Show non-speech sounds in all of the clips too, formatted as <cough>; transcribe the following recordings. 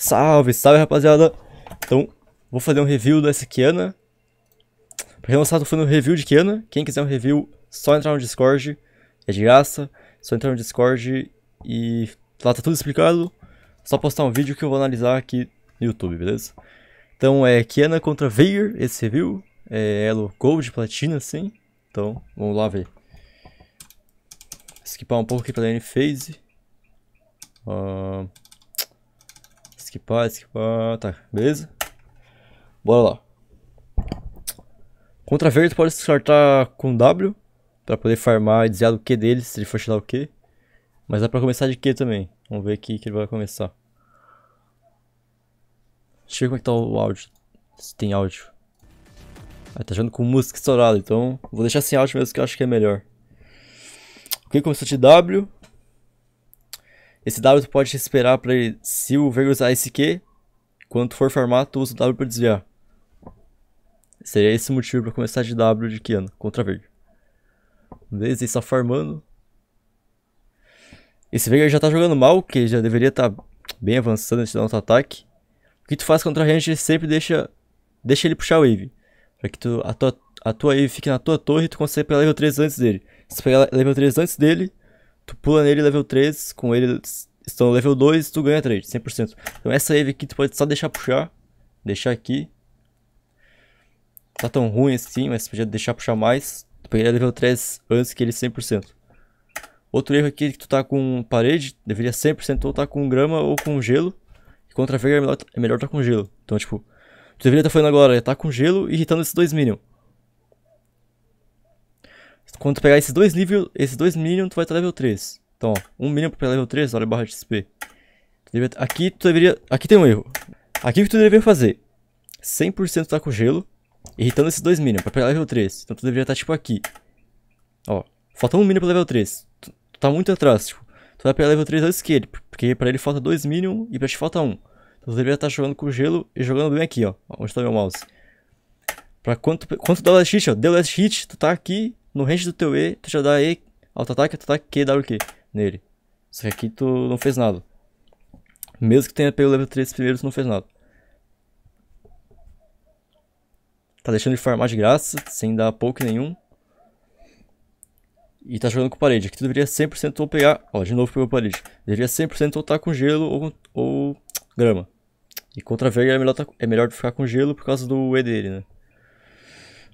Salve, salve rapaziada! Então, vou fazer um review dessa Kiana. Pra quem não sabe, foi no review de Kiana. Quem quiser um review, só entrar no Discord. É de graça. Só entrar no Discord e lá tá tudo explicado. Só postar um vídeo que eu vou analisar aqui no YouTube, beleza? Então é Kiana contra Veer, esse review. É elo Gold, Platina, sim. Então, vamos lá ver. Skipar um pouco aqui pra lane phase. Uh que pá, que pá, tá, beleza? Bora lá. Contra verde pode se sortar com W, pra poder farmar e desviar o Q dele, se ele for tirar o Q. Mas dá pra começar de Q também, vamos ver aqui que ele vai começar. Deixa eu ver como é que tá o áudio, se tem áudio. Ah, tá jogando com música estourada, então vou deixar sem áudio mesmo que eu acho que é melhor. o que começou de W, esse W tu pode esperar para ele se o vergo usar esse Q, quando for farmar, tu usa o W para desviar. Seria esse o motivo para começar de W de Kiana contra verde. Beleza, ele só farmando. Esse Veigar já tá jogando mal, que já deveria estar tá bem avançando antes de dar outro ataque. O que tu faz contra a range sempre deixa, deixa ele puxar a wave. Pra que tu, a, tua, a tua wave fique na tua torre e tu consegue pegar level 3 antes dele. Se tu pegar level 3 antes dele, Tu pula nele level 3, com ele estão level 2, tu ganha trade, 100%. Então essa wave aqui tu pode só deixar puxar, deixar aqui. Tá tão ruim assim, mas podia deixar puxar mais. Tu pegaria level 3 antes que ele 100%. Outro erro aqui é que tu tá com parede, deveria 100% ou tá com grama ou com gelo. E contra a Vega é melhor, é melhor tá com gelo. Então tipo, tu deveria estar tá fazendo agora, é tá com gelo irritando esses dois minions. Quando tu pegar esses dois nível, esses dois minions, tu vai estar level 3. Então, ó, um minion pra level 3, olha a barra de XP. Aqui tu deveria... Aqui tem um erro. Aqui o que tu deveria fazer? 100% tá com gelo, irritando esses dois minions pra pegar level 3. Então tu deveria estar, tá, tipo, aqui. Ó, falta um minion pra level 3. Tu, tu tá muito atrás, tipo. Tu vai pegar level 3 antes que ele, porque pra ele falta dois minions e pra ti falta um. Então tu deveria estar tá jogando com gelo e jogando bem aqui, ó. Onde tá meu mouse. Pra quanto quanto quando tu dá last hit, ó, deu last hit, tu tá aqui no range do teu E, tu já dá E, auto-ataque, auto-ataque, Q, WQ nele. Só que aqui tu não fez nada. Mesmo que tenha pego o level 3 primeiro, tu não fez nada. Tá deixando de farmar de graça, sem dar pouco nenhum. E tá jogando com parede. Aqui tu deveria 100% ou pegar... Ó, de novo pegou parede. Deveria 100% ou tá com gelo ou, ou grama. E contra verde é melhor, tá, é melhor ficar com gelo por causa do E dele, né?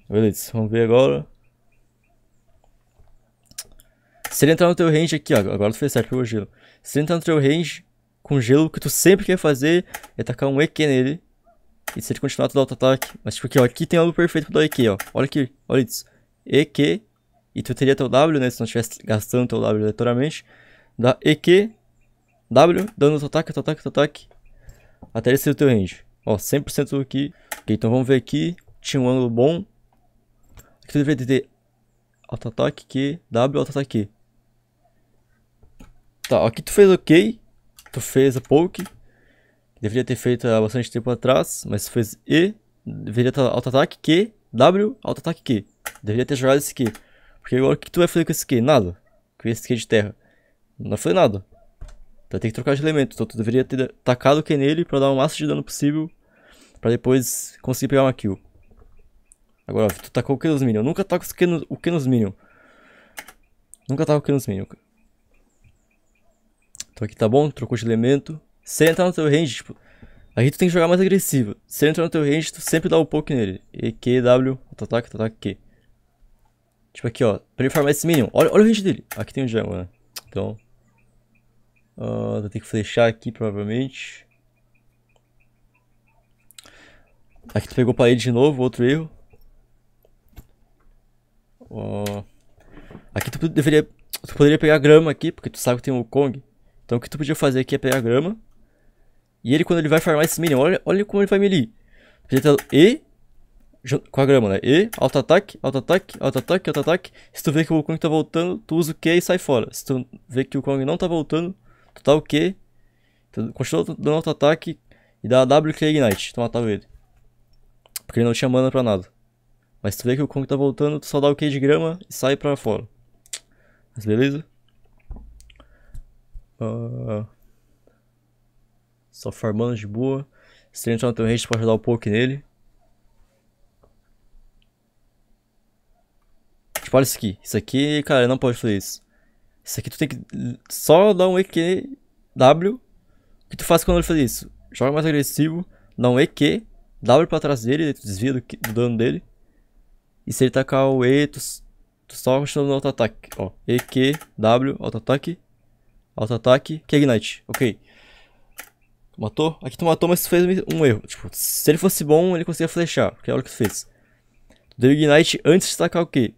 Beleza, vamos ver agora. Se ele entrar no teu range aqui, ó, agora tu fez certo, pegou gelo. Se ele entrar no teu range com gelo, o que tu sempre quer fazer é tacar um EQ nele. E se ele continuar, tu dá auto-ataque. Mas tipo aqui, ó, aqui tem algo perfeito pra dar EQ, ó. Olha aqui, olha isso. EQ, e tu teria teu W, né, se não estivesse gastando teu W aleatoriamente. Dá EQ, W, dando auto-ataque, auto-ataque, auto-ataque. Até ele ser o teu range. Ó, 100% aqui. Ok, então vamos ver aqui. Tinha um ângulo bom. Aqui tu deveria ter auto-ataque Q, W, auto-ataque Q. Tá, aqui tu fez ok. Tu fez a poke. Deveria ter feito há bastante tempo atrás, mas tu fez E. Deveria estar auto-ataque Q. W, auto-ataque Q. Deveria ter jogado esse Q. Porque agora o que tu vai fazer com esse Q? Nada. Com esse Q de terra. Não foi nada. vai então tem que trocar de elemento. Então tu deveria ter tacado o Q nele pra dar o máximo de dano possível. Pra depois conseguir pegar uma kill. Agora, tu tacou o Q nos Minions. Nunca taca o Q, o nos Minions. Nunca taca o Q nos Minions, cara. Então aqui tá bom, trocou de elemento. Se entrar no teu range, tipo, aqui tu tem que jogar mais agressivo. Se entrar no teu range, tu sempre dá o um poke nele. E, Q, W, ataque, ataque, Q. Tipo aqui, ó, pra ele farmar esse minion. Olha, olha o range dele. Aqui tem um jungle, né? Então... Uh, ah, vou ter que flechar aqui, provavelmente. Aqui tu pegou parede de novo, outro erro. Uh, aqui tu deveria... Tu poderia pegar grama aqui, porque tu sabe que tem o Kong. Então o que tu podia fazer aqui é pegar a grama. E ele, quando ele vai farmar esse minion, olha, olha como ele vai melee. E. Com a grama, né? E, auto-ataque, auto-ataque, auto-ataque, auto-ataque. Se tu vê que o Kong tá voltando, tu usa o Q e sai fora. Se tu vê que o Kong não tá voltando, tu tá o Q. continua dando auto-ataque e dá a W que é Ignite. Tu matava ele. Porque ele não tinha mana pra nada. Mas se tu vê que o Kong tá voltando, tu só dá o Q de grama e sai pra fora. Mas beleza? Uh, só farmando de boa. Se ele entrar no teu range, pode dar o poke nele. Tipo, olha isso aqui. Isso aqui, cara, não pode fazer isso. Isso aqui tu tem que só dar um EQ W. O que tu faz quando ele faz isso? Joga mais agressivo, dá um EQ, W pra trás dele, tu desvia do, do dano dele. E se ele tacar o E, tu, tu só continua no auto-ataque. Ó, EQ, W, auto-ataque. Auto-ataque, Kegnite, ok. Matou? Aqui tu matou, mas tu fez um erro. Tipo, se ele fosse bom, ele conseguia flechar, que é o que tu fez. Tu deu Ignite antes de tacar o Q.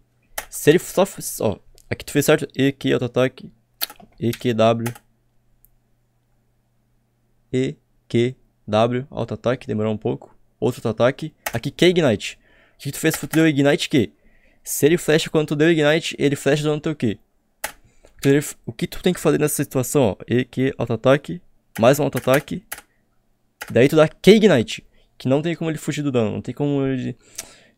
Se ele só... Ó, aqui tu fez certo, e EQ, auto-ataque, e e w, EQW. w auto-ataque, demorou um pouco. Outro auto-ataque. Aqui Q Ignite. O que tu fez? Tu deu Ignite Q. Se ele flecha quando tu deu Ignite, ele flecha dando teu Q o que tu tem que fazer nessa situação, ó. que auto-ataque, mais um auto-ataque. Daí tu dá K-Ignite, que não tem como ele fugir do dano, não tem como ele,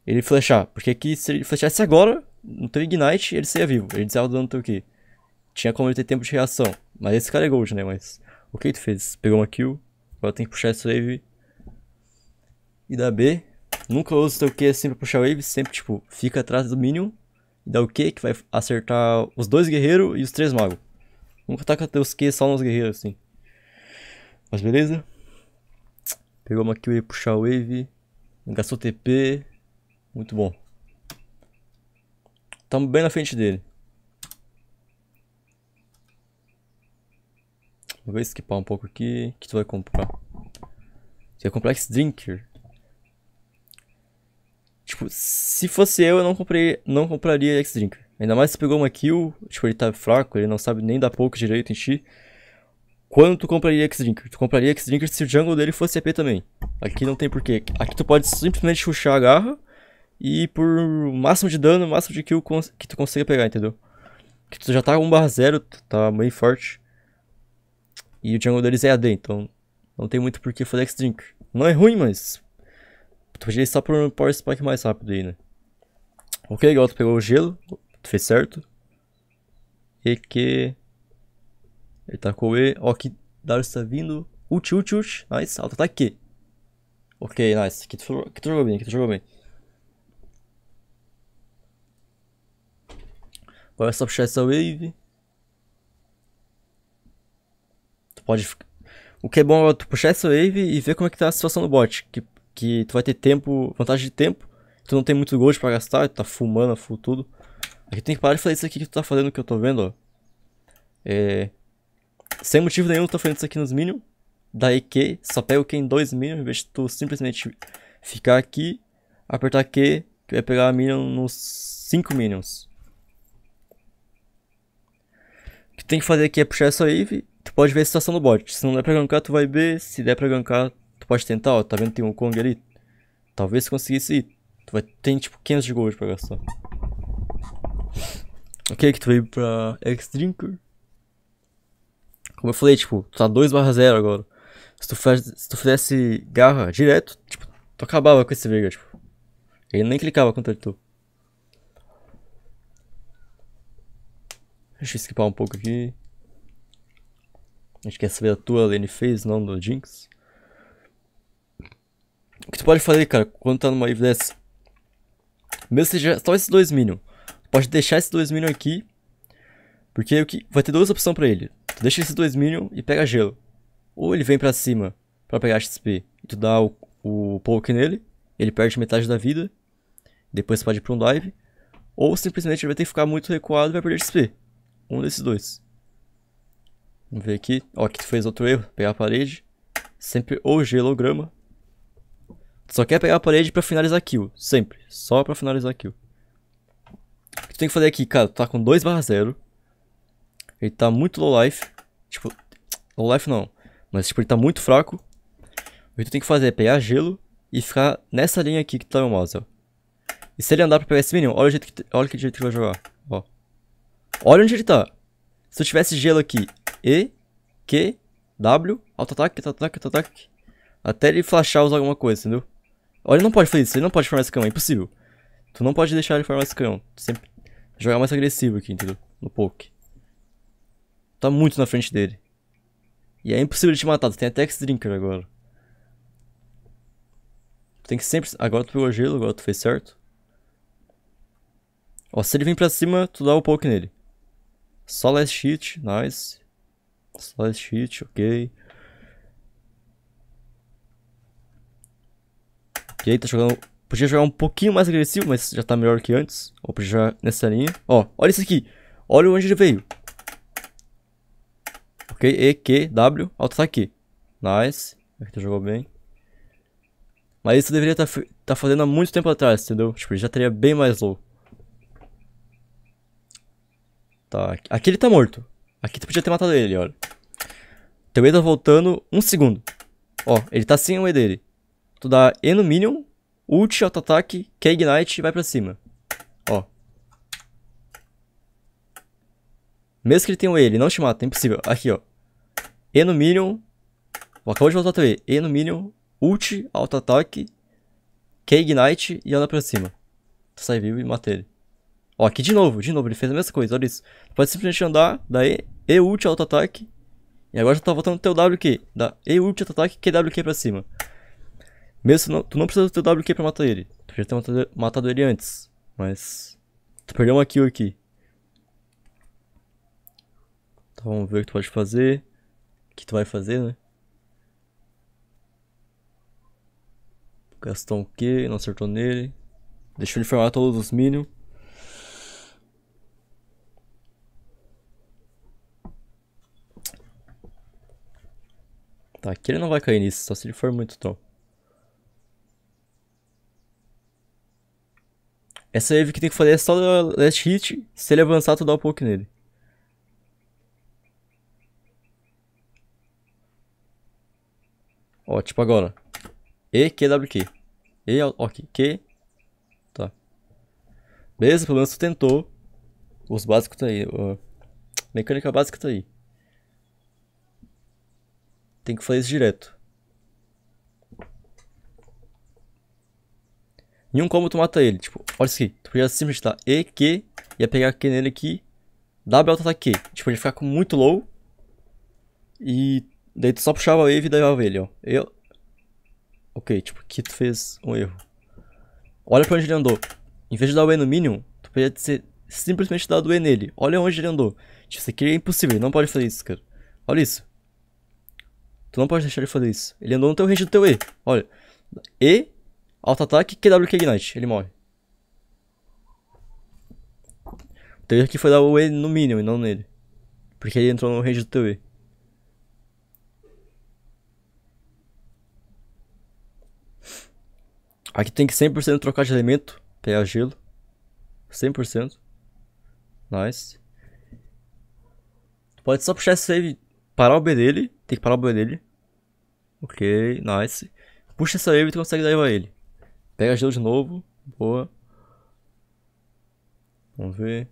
ele flechar. Porque aqui, se ele flechasse agora, no teu Ignite, ele seria vivo, ele desarma ah, o dano do teu Q. Tinha como ele ter tempo de reação, mas esse cara é gold, né, mas... O que tu fez? Pegou uma kill, agora tem que puxar esse wave e dar B. Nunca o teu Q assim pra puxar wave, sempre, tipo, fica atrás do Minion Dá o Q, que vai acertar os dois guerreiros e os três magos. Vamos tá atacar os Q só nos guerreiros, assim. Mas beleza? Pegamos aqui o puxar o Wave. Gastou TP. Muito bom. Estamos bem na frente dele. Vou skipar um pouco aqui. O que tu vai comprar? Você vai comprar X-Drinker. Tipo, se fosse eu, eu não, comprei, não compraria x Drink Ainda mais se pegou uma kill, tipo, ele tá fraco, ele não sabe nem dar pouco direito em ti. Quando tu compraria x Drink Tu compraria x Drink se o jungle dele fosse EP também. Aqui não tem porquê. Aqui tu pode simplesmente ruxar a garra e por máximo de dano, máximo de kill que tu consiga pegar, entendeu? Que tu já tá 1/0, tá bem forte. E o jungle deles é AD, então não tem muito porquê fazer x Drink Não é ruim, mas Tu podia ir só por um Power Spike mais rápido aí, né? Ok, igual tu pegou o gelo. Tu fez certo. E que... Ele tacou tá E. Ó, que Darius está vindo. Ult, ult, ult. Nice, auto-ataque. Tá ok, nice. Aqui tu, aqui tu jogou bem, aqui tu jogou bem. Agora é só puxar essa wave. Tu pode... O que é bom é tu puxar essa wave e ver como é que tá a situação do bot. Que que tu vai ter tempo, vantagem de tempo, tu não tem muito gold para gastar, tu tá fumando, full tudo. Aqui tem que parar de fazer isso aqui que tu tá fazendo, que eu tô vendo, ó. É... Sem motivo nenhum tu tá fazendo isso aqui nos minions. Daí que, só pega o que em dois minions, em vez de tu simplesmente ficar aqui, apertar Q, que vai pegar a minion nos 5 minions. O que tem que fazer aqui é puxar essa aí, tu pode ver a situação do bot. Se não der pra gankar, tu vai B, se der pra gankar, pode tentar, ó. Tá vendo tem um Kong ali? Talvez se conseguisse ir. Tu vai ter tipo 500 de gold pra gastar. Ok, que tu veio pra X-Drinker. Como eu falei, tipo, tu tá 2 barra 0 agora. Se tu, faz, se tu fizesse garra direto, tipo, tu acabava com esse Vega, tipo. Ele nem clicava contra tu. Deixa eu skipar um pouco aqui. A gente quer saber a tua Lane Phase, não do Jinx. O que tu pode fazer, cara, quando tá numa wave dessa? Mesmo que seja só esses dois minion. Pode deixar esses dois minion aqui. Porque o que vai ter duas opções pra ele. Tu deixa esses dois minion e pega gelo. Ou ele vem pra cima pra pegar XP e tu dá o, o poke nele. Ele perde metade da vida. Depois pode ir pra um dive. Ou simplesmente ele vai ter que ficar muito recuado e vai perder XP. Um desses dois. Vamos ver aqui. Ó, que tu fez outro erro. Pegar a parede. Sempre ou gelo ou grama só quer pegar a parede pra finalizar kill. Sempre. Só pra finalizar kill. O que tu tem que fazer aqui, cara? Tu tá com 2 barra 0. Ele tá muito low life. Tipo, low life não. Mas tipo, ele tá muito fraco. O que tu tem que fazer é pegar gelo e ficar nessa linha aqui que tá no mouse, ó. E se ele andar pra pegar esse minion, olha o jeito que, olha que jeito que ele vai jogar, ó. Olha onde ele tá. Se eu tivesse gelo aqui, E, Q, W, auto-ataque, auto-ataque, auto-ataque. Até ele flashar usar alguma coisa, entendeu? Olha, ele não pode fazer isso, ele não pode formar esse cão, é impossível. Tu não pode deixar ele formar esse cão. Sempre jogar mais agressivo aqui, entendeu? No poke. Tá muito na frente dele. E é impossível ele te matar, tu tem até X-Drinker agora. Tu tem que sempre... Agora tu pegou gelo, agora tu fez certo. Ó, se ele vir pra cima, tu dá o poke nele. Só last hit, nice. Só last hit, ok. Que aí tá jogando... Podia jogar um pouquinho mais agressivo, mas já tá melhor que antes. Ou podia jogar nessa linha. Ó, olha isso aqui. Olha onde ele veio. Ok, E, Q, W, tá aqui Nice. Aqui tu tá, jogou bem. Mas isso deveria estar tá, tá fazendo há muito tempo atrás, entendeu? Tipo, ele já teria bem mais low. Tá, aqui ele tá morto. Aqui tu podia ter matado ele, olha. Teu E tá voltando um segundo. Ó, ele tá sem o E dele tu dá E no Minion, ult, auto-ataque, quer Ignite e vai pra cima. Ó. Mesmo que ele tenha um E, ele não te mata, é impossível. Aqui, ó. E no Minion. Ó, acabou de voltar a TV. E no Minion, ult, auto-ataque, quer Ignite e anda pra cima. Tu sai vivo e mata ele. Ó, aqui de novo, de novo, ele fez a mesma coisa, olha isso. Tu pode simplesmente andar, dá E, E ult, auto-ataque. E agora já tá voltando teu WQ. Dá E ult, auto-ataque, QWQ pra cima. Mesmo não, tu não precisa do teu WQ pra matar ele. Tu já ter matado, matado ele antes. Mas. Tu perdeu uma kill aqui. Então vamos ver o que tu pode fazer. O que tu vai fazer, né? Gastou um Q, não acertou nele. Deixou ele formar todos os minions. Tá, aqui ele não vai cair nisso, só se ele for muito troll. Essa wave que tem que fazer é só last hit. Se ele avançar, tu dá um poke nele. Ó, tipo agora. E, Q, W, Q. E, ok, Q. Tá. Beleza, pelo menos tu tentou. Os básicos tá aí. A mecânica básica tá aí. Tem que fazer isso direto. Em um combo tu mata ele. Tipo, olha isso aqui. Tu podia simplesmente dar E, Q, ia pegar Q nele aqui, W tá Q. Tipo, ele ficar com muito low. E daí tu só puxava a wave e dava ele, ó. Eu... Ok, tipo, aqui tu fez um erro. Olha pra onde ele andou. Em vez de dar o E no Minion, tu podia simplesmente dado o E nele. Olha onde ele andou. Tipo, isso aqui é impossível, ele não pode fazer isso, cara. Olha isso. Tu não pode deixar ele fazer isso. Ele andou no teu range do teu E. Olha. E Alto ataque, kw Ignite. Ele morre. O teu aqui foi dar o E no mínimo e não nele. Porque ele entrou no range do teu E. Aqui tem que 100% trocar de elemento. Pegar gelo. 100%. Nice. Tu pode só puxar esse save. Parar o B dele. Tem que parar o B dele. Ok, nice. Puxa essa wave e tu consegue dar ele. Pega gelo de novo. Boa. Vamos ver.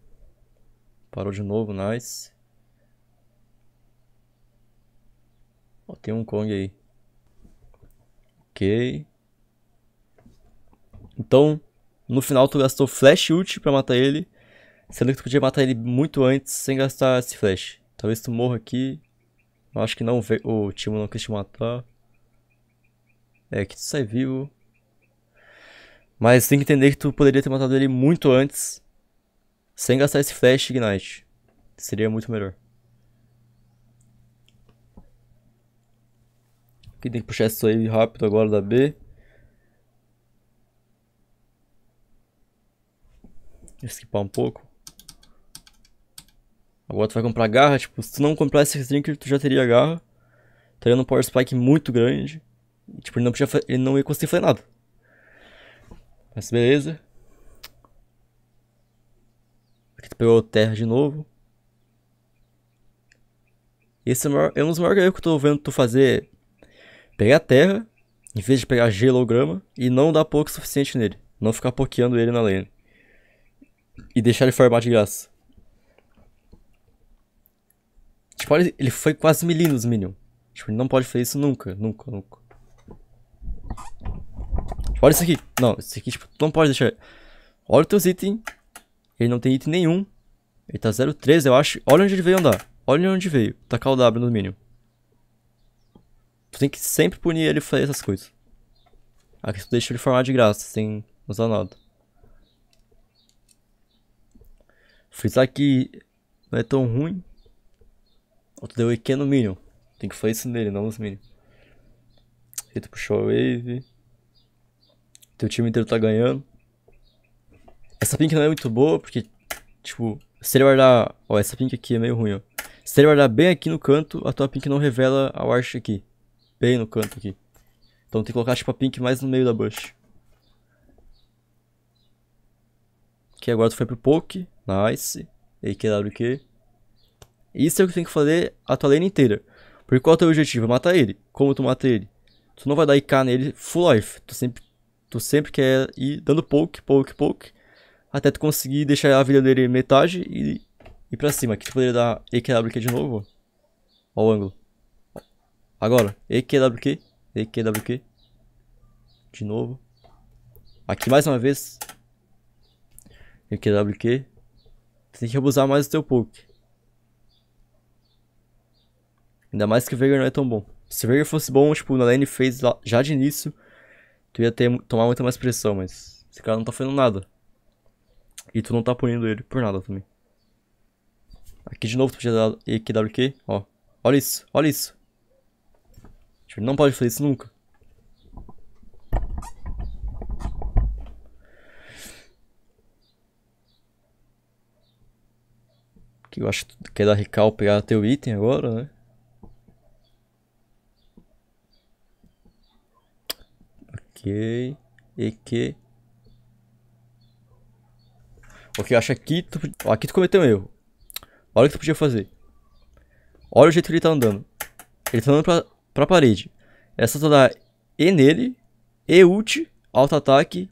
Parou de novo, nice. Ó, tem um Kong aí. Ok. Então, no final tu gastou flash ult pra matar ele. Sendo que tu podia matar ele muito antes sem gastar esse flash. Talvez tu morra aqui. Eu acho que não, o Timo não quis te matar. É, que tu sai vivo. Mas tem que entender que tu poderia ter matado ele muito antes, sem gastar esse flash Ignite. Seria muito melhor. Aqui tem que puxar isso aí rápido agora da B. Esquipar um pouco. Agora tu vai comprar garra, tipo, se tu não comprar esse drinker, tu já teria garra. Teria tá um power spike muito grande. E, tipo, ele não, podia, ele não ia conseguir fazer nada. Mas beleza. Aqui tu pegou terra de novo. Esse é, maior, é um dos maiores erros que eu tô vendo tu fazer. Pegar terra, em vez de pegar gelo ou grama, e não dar pouco o suficiente nele. Não ficar pokeando ele na lane. E deixar ele farmar de graça. Tipo, ele, ele foi quase milímetros, os Minion. Tipo, ele não pode fazer isso nunca, nunca, nunca. Tipo, olha isso aqui. Não, isso aqui, tipo, não pode deixar. Olha os teus itens. Ele não tem item nenhum. Ele tá 03, eu acho. Olha onde ele veio andar. Olha onde veio. Tacar tá o W no mínimo. Tu tem que sempre punir ele fazer essas coisas. Aqui tu é deixa ele formar de graça, sem usar nada. Frisar aqui não é tão ruim. Ou tu deu EQ no mínimo. Tem que fazer isso nele, não nos Minion. Eita, puxou a Wave. Teu time inteiro tá ganhando. Essa pink não é muito boa, porque, tipo, se ele guardar... Ó, essa pink aqui é meio ruim, ó. Se ele guardar bem aqui no canto, a tua pink não revela a Warsh aqui. Bem no canto aqui. Então tem que colocar, tipo, a pink mais no meio da bush. Que agora tu foi pro poke. Nice. EQWQ. Isso é o que tem que fazer a tua lane inteira. Porque qual é o teu objetivo? É matar ele. Como tu mata ele? Tu não vai dar IK nele full life. Tu sempre Tu sempre quer ir dando poke, poke, poke, até tu conseguir deixar a vida dele metade e ir pra cima. Aqui tu poderia dar EQWQ de novo. Ó o ângulo. Agora, EQWQ, EQWQ. De novo. Aqui mais uma vez. EQWQ. Tu tem que abusar mais do teu poke. Ainda mais que o Veigar não é tão bom. Se o Veigar fosse bom, tipo, na lane fez já de início tu ia ter, tomar muito mais pressão, mas esse cara não tá fazendo nada. E tu não tá punindo ele por nada também. Aqui de novo tu podia dar EQWQ, ó. Olha isso, olha isso. Tipo, ele não pode fazer isso nunca. Aqui eu acho que tu quer dar recal, pegar teu item agora, né? Ok. E que. Ok, eu acho que tu... aqui tu cometeu um erro. Olha o que tu podia fazer. Olha o jeito que ele tá andando. Ele tá andando pra, pra parede. É só tu dar E nele, E ult, alto ataque,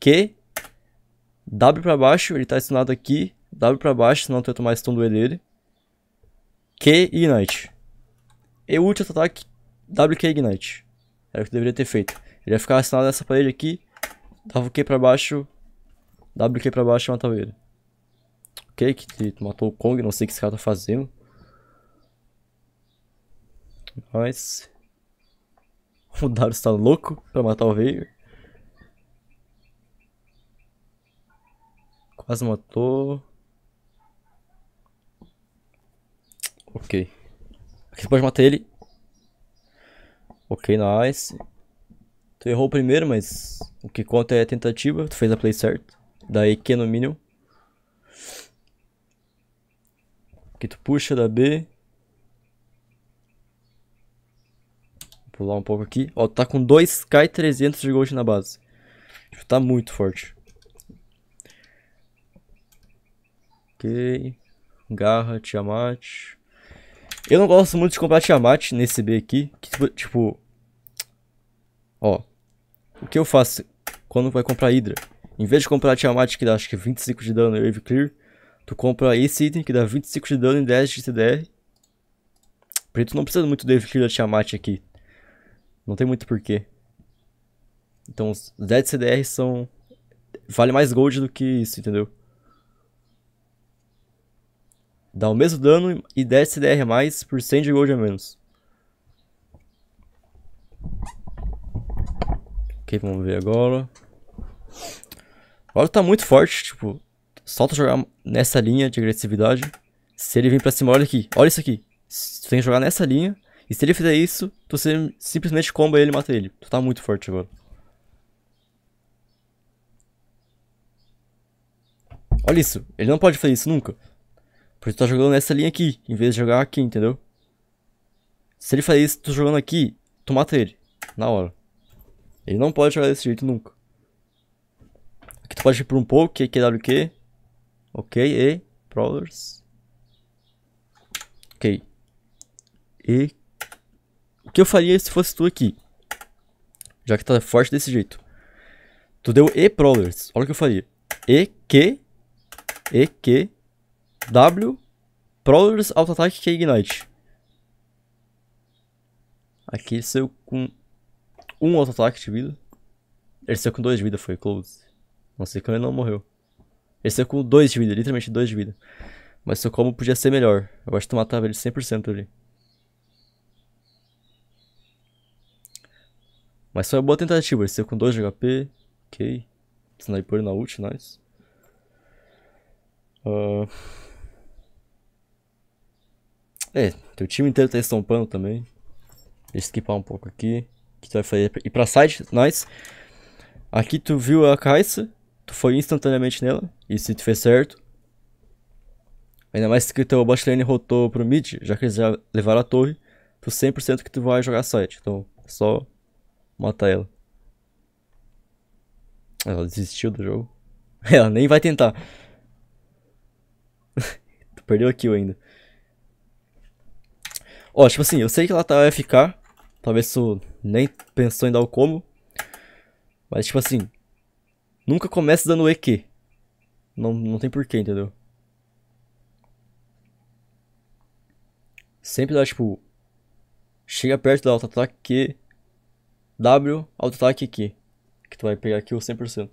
Q, W pra baixo, ele tá estunado aqui, W pra baixo, senão tu vai tomar stun do E dele. Q e Ignite. E ult, alto ataque, W, Q, Ignite. Era o que tu deveria ter feito. Ele ia ficar assinado nessa parede aqui. Dava o Q pra baixo. WQ pra baixo e matava ele. Ok, que matou o Kong, não sei o que esse cara tá fazendo. Mas. <laughs> O W tá louco pra matar o veio Quase matou. Ok. Aqui você pode matar ele. Ok, nice. Tu errou o primeiro, mas o que conta é a tentativa. Tu fez a play certa. daí que no mínimo Que tu puxa da B. Vou pular um pouco aqui. Ó, tá com 2k 300 de gold na base. Tá muito forte. Ok. Garra, Tiamat. Eu não gosto muito de comprar Tiamat nesse B aqui. Que, tipo, tipo ó. O que eu faço quando vai comprar Hydra? Em vez de comprar a Tiamat que dá acho que 25 de dano e Wave Clear, tu compra esse item que dá 25 de dano e 10 de CDR. Porque tu não precisa muito do Wave Clear da Tiamat aqui. Não tem muito porquê. Então os 10 de CDR são... Vale mais gold do que isso, entendeu? Dá o mesmo dano e 10 CDR a mais por 100 de gold a menos. Ok, vamos ver agora. Agora tá muito forte, tipo, solta jogar nessa linha de agressividade. Se ele vir pra cima, olha aqui, olha isso aqui. Tu tem que jogar nessa linha. E se ele fizer isso, tu simplesmente comba ele e mata ele. Tu tá muito forte agora. Olha isso, ele não pode fazer isso nunca. Porque tu tá jogando nessa linha aqui, em vez de jogar aqui, entendeu? Se ele fizer isso, tu jogando aqui, tu mata ele, na hora. Ele não pode jogar desse jeito nunca. Aqui tu pode ir por um poke, QWQ. É ok, e. Prowlers. Ok. E. O que eu faria se fosse tu aqui? Já que tá forte desse jeito. Tu deu E Prowlers. Olha o que eu faria. E, Q. E, Q. W. Prowlers, auto-ataque, Q, Ignite. Aqui saiu com um auto-ataque de vida. Ele saiu com dois de vida, foi close. Não sei como ele não morreu. Ele saiu com dois de vida, literalmente dois de vida. Mas seu combo podia ser melhor. Eu acho que tu matava ele 100% ali. Mas foi uma boa tentativa. Ele saiu com dois de HP. Ok. Sniper na ult, nice. Uh... É, teu time inteiro tá estampando também. Deixa eu skipar um pouco aqui que tu vai fazer ir pra site, nice. Aqui tu viu a caixa, tu foi instantaneamente nela, e se tu fez certo. Ainda mais que teu bot lane rotou pro mid, já que eles já levaram a torre, tu 100% que tu vai jogar site, então é só matar ela. Ela desistiu do jogo. <laughs> Ela nem vai tentar. tu <laughs> perdeu a kill ainda. Ó, tipo assim, eu sei que ela tá AFK, Talvez tu nem pensou em dar o como. Mas, tipo assim, nunca comece dando EQ. Não, não tem porquê, entendeu? Sempre dá, tipo, chega perto da auto-ataque Q, W, auto-ataque Q. Que tu vai pegar aqui o 100%.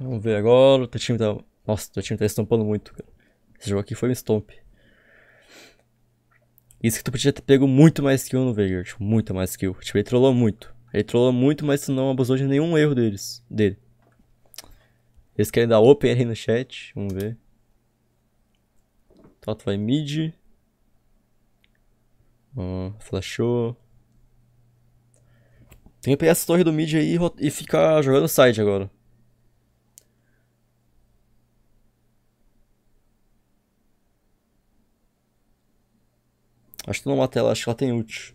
Vamos ver agora, o teu time tá... Nossa, o teu time tá estampando muito, cara. Esse jogo aqui foi um stomp. Isso que tu podia ter pego muito mais kill no Veigar, tipo, muito mais kill. Tipo, ele trollou muito. Ele trollou muito, mas tu não abusou de nenhum erro deles, dele. Eles querem dar open aí no chat, vamos ver. tu vai mid. flashou. Tem que pegar essa torre do mid aí e ficar jogando side agora. Acho que não mata ela, acho que ela tem ult.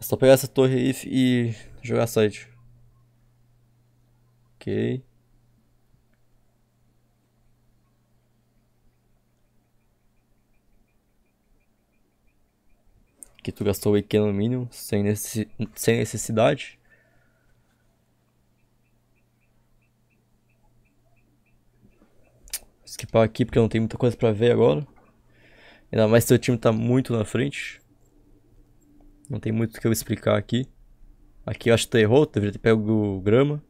É só pegar essa torre aí e jogar side. Ok. Que tu gastou o IQ no mínimo, sem, necess... sem necessidade. Skipar aqui porque não tem muita coisa pra ver agora. Ainda mais seu time tá muito na frente. Não tem muito o que eu explicar aqui. Aqui eu acho que tu errou, tu deveria ter pego grama.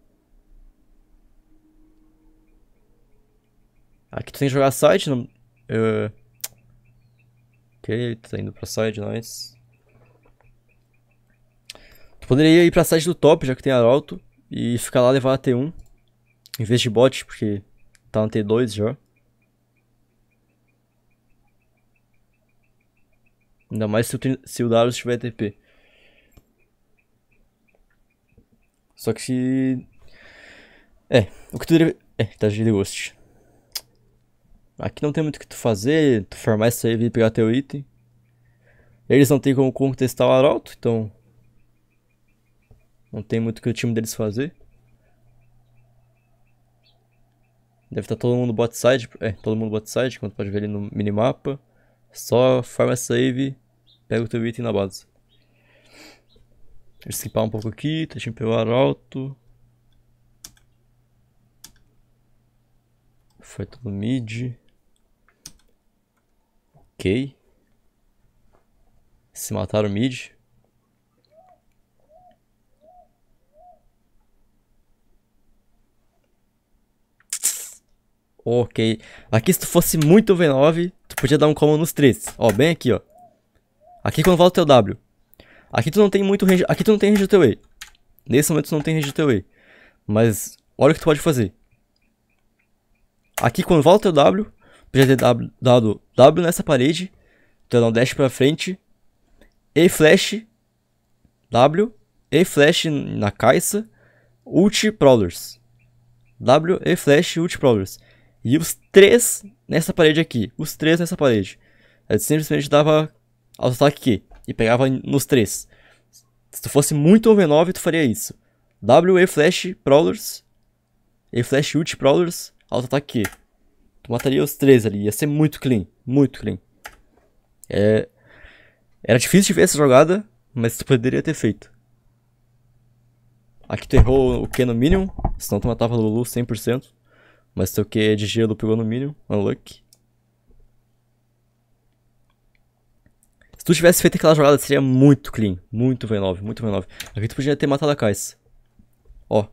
Aqui tu tem que jogar side. Não... Uh... Ok, tu tá indo pra side, nice. Tu poderia ir pra side do top, já que tem arauto. E ficar lá levar a T1. Em vez de bot, porque tá na T2 já. Ainda mais se o, se o Darius tiver TP. Só que se... É, o que tu deve... É, tá de Ghost. Aqui não tem muito o que tu fazer, tu farmar isso aí e pegar teu item. Eles não tem como contestar o Arauto, então... Não tem muito o que o time deles fazer. Deve estar tá todo mundo bot side, é, todo mundo bot side, quando pode ver ali no minimapa. Só farma save Pega o teu item na base. skipar um pouco aqui, deixa eu pegar alto. Foi tudo mid. Ok. Se mataram mid. Ok. Aqui se tu fosse muito V9, tu podia dar um combo nos três. Ó, bem aqui, ó. Aqui quando volta o teu W. Aqui tu não tem muito range, aqui tu não tem range do teu E. Nesse momento tu não tem range do teu E. Mas olha o que tu pode fazer. Aqui quando volta o teu W, já ter w, dado W nessa parede, tu dá um dash pra frente, E flash, W, E flash na caixa, ult prowlers. W, E flash, ult prowlers. E os três nessa parede aqui, os três nessa parede. É simplesmente dava auto-ataque Q e pegava nos três. Se tu fosse muito over 9, tu faria isso. w e Flash Prowlers, E Flash Ult Prowlers, auto-ataque Q. Tu mataria os três ali, ia ser muito clean, muito clean. É... Era difícil de ver essa jogada, mas tu poderia ter feito. Aqui tu errou o Q no Minion, senão tu matava o Lulu 100%. Mas teu Q é de gelo pegou no Minion, unlucky. Se tu tivesse feito aquela jogada, seria muito clean. Muito V9, muito V9. Aqui tu podia ter matado a Kais. Ó.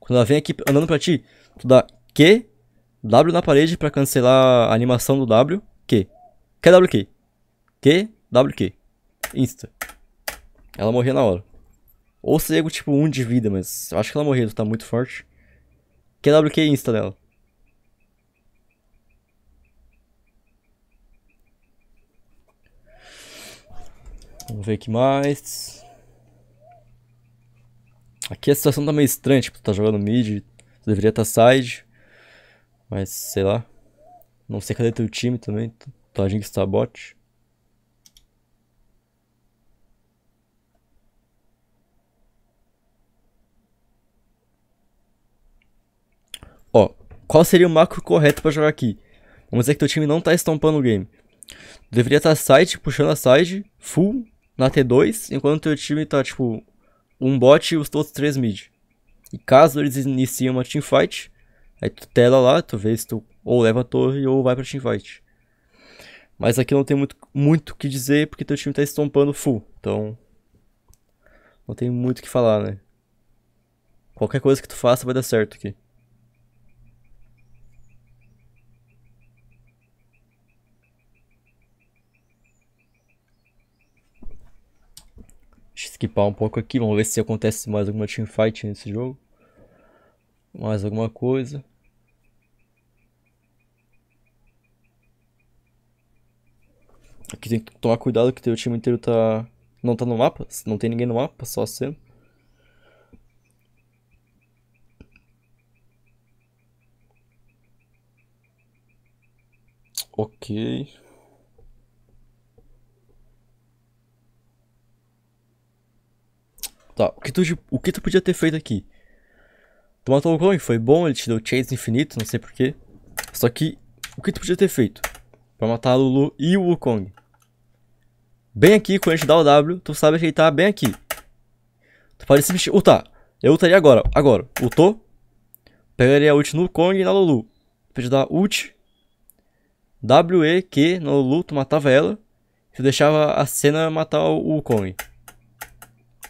Quando ela vem aqui andando pra ti, tu dá Q, W na parede pra cancelar a animação do W, Q. Q, W, Q. Q, W, Q. Insta. Ela morria na hora. Ou seria tipo 1 um de vida, mas eu acho que ela morreu, tu tá muito forte. Q, W, Q, Insta dela. Vamos ver o que mais. Aqui a situação tá meio estranha, tipo, tu tá jogando mid, tu deveria estar tá side. Mas, sei lá. Não sei cadê teu time também, tu, tu agindo tá bot. Ó, qual seria o macro correto pra jogar aqui? Vamos dizer que teu time não tá estampando o game. Tu deveria estar tá side, puxando a side, full, na T2, enquanto o teu time tá, tipo, um bot e os outros três mid. E caso eles iniciem uma teamfight, aí tu tela lá, tu vê se tu ou leva a torre ou vai pra teamfight. Mas aqui não tem muito muito que dizer porque teu time tá estompando full, então não tem muito o que falar, né? Qualquer coisa que tu faça vai dar certo aqui. skipar um pouco aqui. Vamos ver se acontece mais alguma teamfight nesse jogo. Mais alguma coisa. Aqui tem que tomar cuidado que o time inteiro tá... Não tá no mapa. Não tem ninguém no mapa, só sendo. Ok. Tá, o que tu, o que tu podia ter feito aqui? Tu matou o Kong, foi bom, ele te deu chase infinito, não sei porquê. Só que, o que tu podia ter feito? Pra matar a Lulu e o Wukong. Bem aqui, quando a gente dá o W, tu sabe ajeitar bem aqui. Tu pode se mexer, ultar. Tá, eu utaria agora, agora. Ultou. Pegaria a ult no Kong e na Lulu. Pode dar ult. W, E, Q, na Lulu, tu matava ela. Tu deixava a cena matar o Kong.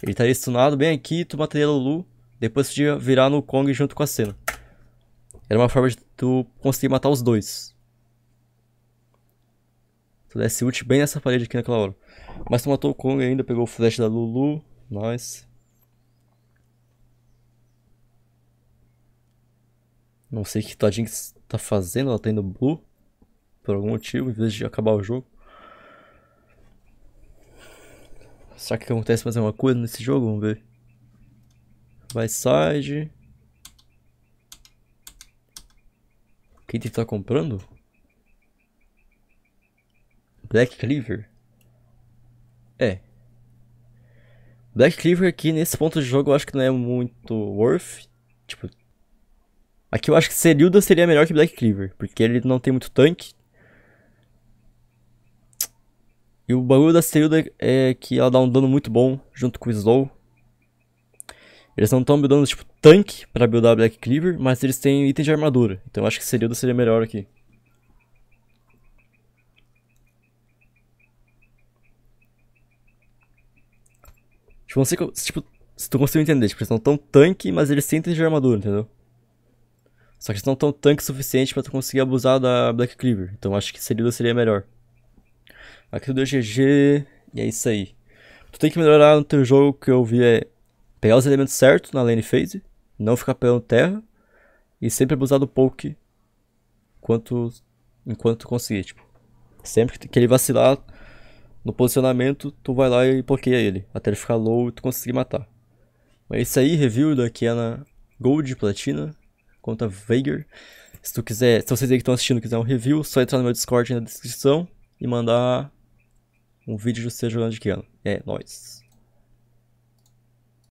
Ele estaria tá stunado bem aqui, tu mataria a Lulu. Depois tu ia virar no Kong junto com a cena. Era uma forma de tu conseguir matar os dois. Tu desse ult bem nessa parede aqui naquela hora. Mas tu matou o Kong ainda, pegou o flash da Lulu. Nice. Não sei o que a Jinx tá fazendo, ela tá indo blue. Por algum motivo, em vez de acabar o jogo. Será que acontece mais alguma coisa nesse jogo? Vamos ver. Vai side. Quem tem que estar tá comprando? Black Cleaver? É. Black Cleaver aqui nesse ponto de jogo eu acho que não é muito worth. Tipo. Aqui eu acho que Serilda seria melhor que Black Cleaver, porque ele não tem muito tanque. E o bagulho da Serilda é que ela dá um dano muito bom junto com o Slow. Eles não estão buildando tipo tanque para buildar Black Cleaver, mas eles têm itens de armadura. Então eu acho que Serilda seria melhor aqui. Tipo, não sei tipo, se tu conseguiu entender, tipo, eles não estão tanque, mas eles têm itens de armadura, entendeu? Só que eles não estão tanque suficiente pra tu conseguir abusar da Black Cleaver. Então acho que Serilda seria melhor. Aqui do é GG. E é isso aí. Tu tem que melhorar no teu jogo que eu vi é pegar os elementos certos na lane phase, não ficar pegando terra e sempre abusar do poke enquanto, enquanto tu conseguir. Tipo, sempre que ele vacilar no posicionamento, tu vai lá e bloqueia ele até ele ficar low e tu conseguir matar. Mas é isso aí, review daqui é na Gold Platina contra Veigar. Se tu quiser, se vocês aí que estão assistindo quiser um review, só entrar no meu Discord na descrição e mandar um vídeo seja você de que ano. É nóis.